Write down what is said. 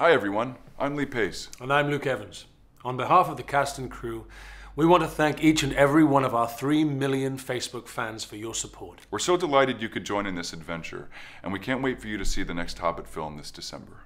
Hi, everyone. I'm Lee Pace. And I'm Luke Evans. On behalf of the cast and crew, we want to thank each and every one of our 3 million Facebook fans for your support. We're so delighted you could join in this adventure, and we can't wait for you to see the next Hobbit film this December.